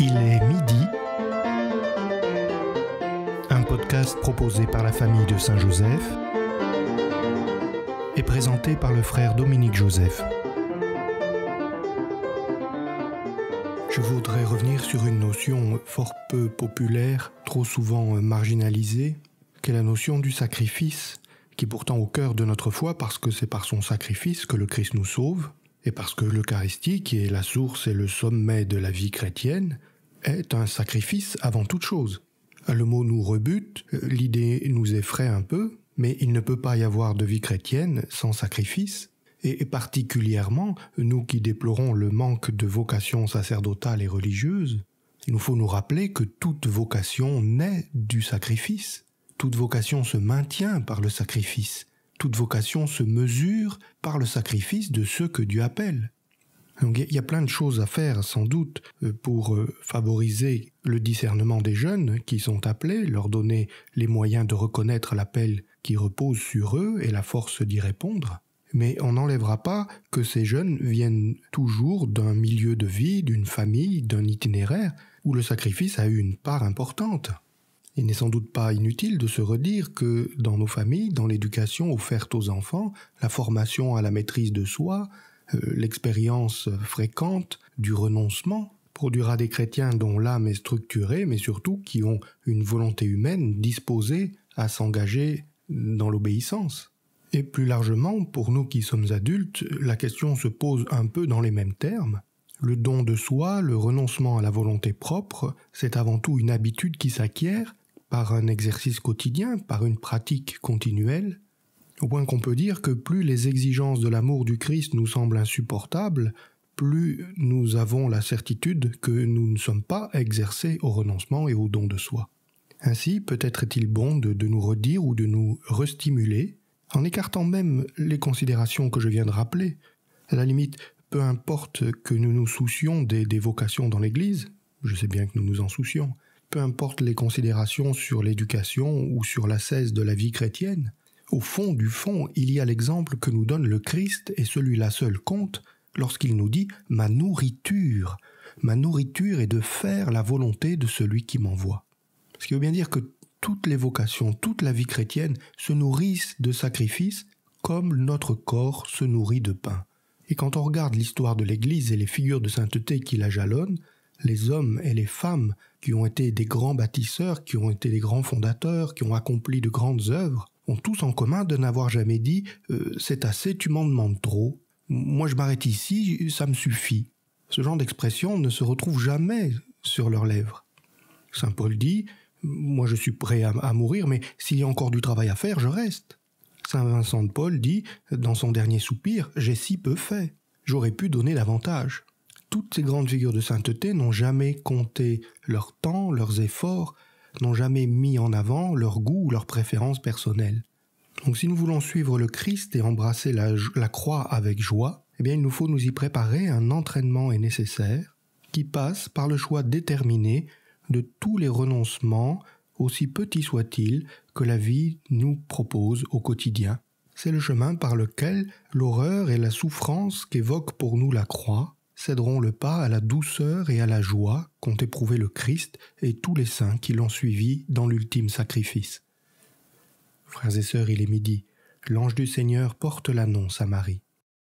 Il est midi. Un podcast proposé par la famille de Saint-Joseph et présenté par le frère Dominique Joseph. Je voudrais revenir sur une notion fort peu populaire, trop souvent marginalisée, qu'est la notion du sacrifice, qui est pourtant au cœur de notre foi parce que c'est par son sacrifice que le Christ nous sauve, et parce que l'Eucharistie, qui est la source et le sommet de la vie chrétienne, est un sacrifice avant toute chose. Le mot nous rebute, l'idée nous effraie un peu, mais il ne peut pas y avoir de vie chrétienne sans sacrifice, et particulièrement nous qui déplorons le manque de vocation sacerdotale et religieuse, il nous faut nous rappeler que toute vocation naît du sacrifice, toute vocation se maintient par le sacrifice, toute vocation se mesure par le sacrifice de ceux que Dieu appelle il y a plein de choses à faire sans doute euh, pour euh, favoriser le discernement des jeunes qui sont appelés, leur donner les moyens de reconnaître l'appel qui repose sur eux et la force d'y répondre. Mais on n'enlèvera pas que ces jeunes viennent toujours d'un milieu de vie, d'une famille, d'un itinéraire où le sacrifice a eu une part importante. Il n'est sans doute pas inutile de se redire que dans nos familles, dans l'éducation offerte aux enfants, la formation à la maîtrise de soi, euh, l'expérience fréquente du renoncement produira des chrétiens dont l'âme est structurée, mais surtout qui ont une volonté humaine disposée à s'engager dans l'obéissance. Et plus largement, pour nous qui sommes adultes, la question se pose un peu dans les mêmes termes. Le don de soi, le renoncement à la volonté propre, c'est avant tout une habitude qui s'acquiert par un exercice quotidien, par une pratique continuelle, au point qu'on peut dire que plus les exigences de l'amour du Christ nous semblent insupportables, plus nous avons la certitude que nous ne sommes pas exercés au renoncement et au don de soi. Ainsi, peut-être est-il bon de, nous redire ou de nous restimuler, en écartant même les considérations que je viens de rappeler. À la limite, peu importe que nous nous soucions des, des vocations dans l'Église, je sais bien que nous nous en soucions, peu importe les considérations sur l'éducation ou sur la cesse de la vie chrétienne, au fond du fond, il y a l'exemple que nous donne le Christ, et celui-là seul compte, lorsqu'il nous dit ⁇ Ma nourriture ⁇ ma nourriture est de faire la volonté de celui qui m'envoie. Ce qui veut bien dire que toutes les vocations, toute la vie chrétienne se nourrissent de sacrifices comme notre corps se nourrit de pain. Et quand on regarde l'histoire de l'Église et les figures de sainteté qui la jalonnent, les hommes et les femmes qui ont été des grands bâtisseurs, qui ont été des grands fondateurs, qui ont accompli de grandes œuvres, ont tous en commun de n'avoir jamais dit euh, c'est assez, tu m'en demandes trop, moi je m'arrête ici, ça me suffit. Ce genre d'expression ne se retrouve jamais sur leurs lèvres. Saint Paul dit moi je suis prêt à, à mourir, mais s'il y a encore du travail à faire, je reste. Saint Vincent de Paul dit dans son dernier soupir j'ai si peu fait, j'aurais pu donner davantage. Toutes ces grandes figures de sainteté n'ont jamais compté leur temps, leurs efforts, n'ont jamais mis en avant leur goût ou leurs préférences personnelles. Donc si nous voulons suivre le Christ et embrasser la, croix avec joie, eh bien il nous faut nous y préparer, un entraînement est nécessaire, qui passe par le choix déterminé de tous les renoncements, aussi petits soient-ils, que la vie nous propose au quotidien. C'est le chemin par lequel l'horreur et la souffrance qu'évoque pour nous la croix céderont le pas à la douceur et à la joie qu'ont éprouvé le Christ et tous les saints qui l'ont suivi dans l'ultime sacrifice. Frères et sœurs, il est midi. L'ange du Seigneur porte l'annonce à Marie.